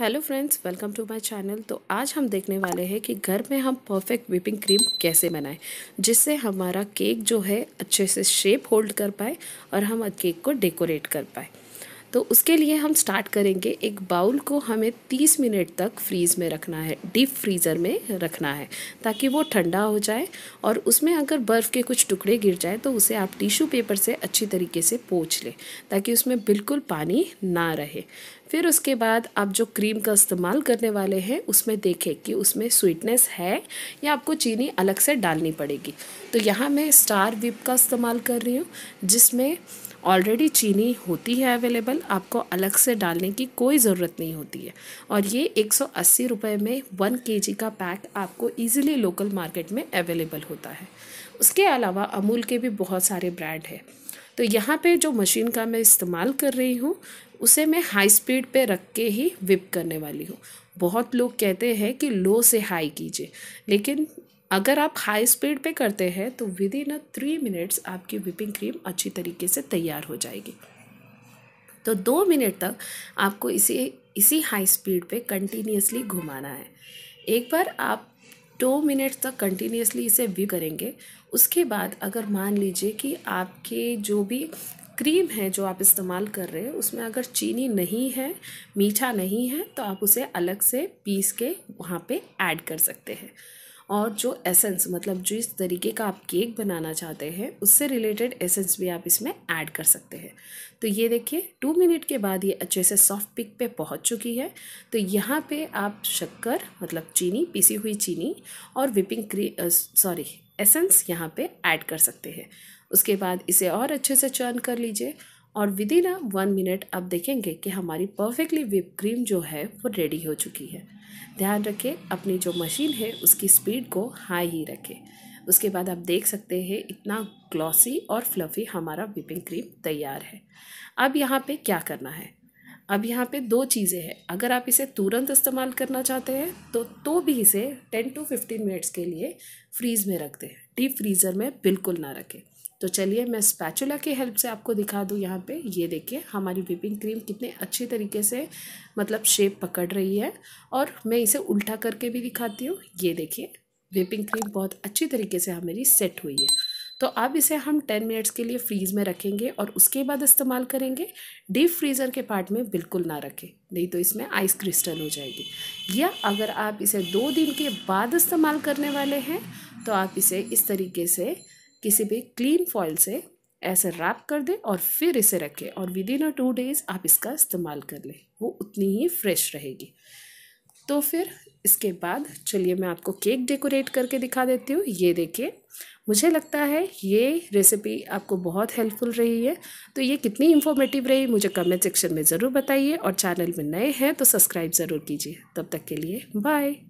hello friends welcome to my channel तो आज हम देखने वाले हैं कि घर में हम परफेक्ट व्हिपिंग क्रीम कैसे बनाएं जिससे हमारा केक जो है अच्छे से शेप होल्ड कर पाए और हम केक को डेकोरेट कर पाए तो उसके लिए हम स्टार्ट करेंगे एक बाउल को हमें 30 मिनट तक फ्रीज़ में रखना है डीप फ्रीज़र में रखना है ताकि वो ठंडा हो जाए और उसमें अगर बर्फ़ के कुछ टुकड़े गिर जाए तो उसे आप टिश्यू पेपर से अच्छी तरीके से पोछ लें ताकि उसमें बिल्कुल पानी ना रहे फिर उसके बाद आप जो क्रीम का इस्तेमाल करने वाले हैं उसमें देखें कि उसमें स्वीटनेस है या आपको चीनी अलग से डालनी पड़ेगी तो यहाँ मैं स्टार विप का इस्तेमाल कर रही हूँ जिसमें ऑलरेडी चीनी होती है अवेलेबल आपको अलग से डालने की कोई ज़रूरत नहीं होती है और ये एक सौ में वन के का पैक आपको ईजिली लोकल मार्केट में अवेलेबल होता है उसके अलावा अमूल के भी बहुत सारे ब्रांड हैं तो यहाँ पे जो मशीन का मैं इस्तेमाल कर रही हूँ उसे मैं हाई स्पीड पे रख के ही विप करने वाली हूँ बहुत लोग कहते हैं कि लो से हाई कीजिए लेकिन अगर आप हाई स्पीड पे करते हैं तो within a three minutes आपकी विपिंग क्रीम अच्छी तरीके से तैयार हो जाएगी तो दो मिनट तक आपको इसे इसी हाई स्पीड पे कंटिन्यूसली घुमाना है एक बार आप दो मिनट तक कंटिन्यूसली इसे व्यू करेंगे उसके बाद अगर मान लीजिए कि आपके जो भी क्रीम है जो आप इस्तेमाल कर रहे हैं उसमें अगर चीनी नहीं है मीठा नहीं है तो आप उसे अलग से पीस के वहाँ पे ऐड कर सकते हैं और जो एसेंस मतलब जिस तरीके का आप केक बनाना चाहते हैं उससे रिलेटेड एसेंस भी आप इसमें ऐड कर सकते हैं तो ये देखिए टू मिनट के बाद ये अच्छे से सॉफ्ट पिक पे पहुंच चुकी है तो यहाँ पे आप शक्कर मतलब चीनी पीसी हुई चीनी और विपिंग क्रीम सॉरी एसेंस यहाँ पे ऐड कर सकते हैं उसके बाद इसे और अच्छे से चर्न कर लीजिए और within a one minute आप देखेंगे कि हमारी परफेक्टली विप क्रीम जो है वो रेडी हो चुकी है ध्यान रखें अपनी जो मशीन है उसकी स्पीड को हाई ही रखें उसके बाद आप देख सकते हैं इतना ग्लॉसी और फ्लफ़ी हमारा विपिंग क्रीम तैयार है अब यहाँ पे क्या करना है अब यहाँ पे दो चीज़ें हैं अगर आप इसे तुरंत इस्तेमाल करना चाहते हैं तो तो भी इसे टेन टू फिफ्टीन मिनट्स के लिए फ्रीज़ में रख दें डीप फ्रीज़र में बिल्कुल ना रखें तो चलिए मैं स्पैचुला के हेल्प से आपको दिखा दूँ यहाँ पे ये देखिए हमारी विपिंग क्रीम कितने अच्छे तरीके से मतलब शेप पकड़ रही है और मैं इसे उल्टा करके भी दिखाती हूँ ये देखिए विपिंग क्रीम बहुत अच्छी तरीके से हमारी सेट हुई है तो अब इसे हम टेन मिनट्स के लिए फ्रीज़ में रखेंगे और उसके बाद इस्तेमाल करेंगे डीप फ्रीज़र के पार्ट में बिल्कुल ना रखें नहीं तो इसमें आइस क्रिस्टल हो जाएगी या अगर आप इसे दो दिन के बाद इस्तेमाल करने वाले हैं तो आप इसे इस तरीके से किसी भी क्लीन फॉइल से ऐसे रैप कर दें और फिर इसे रखें और within a two days आप इसका इस्तेमाल कर लें वो उतनी ही फ्रेश रहेगी तो फिर इसके बाद चलिए मैं आपको केक डेकोरेट करके दिखा देती हूँ ये देखिए मुझे लगता है ये रेसिपी आपको बहुत हेल्पफुल रही है तो ये कितनी इन्फॉर्मेटिव रही मुझे कमेंट सेक्शन में ज़रूर बताइए और चैनल में नए हैं तो सब्सक्राइब ज़रूर कीजिए तब तक के लिए बाय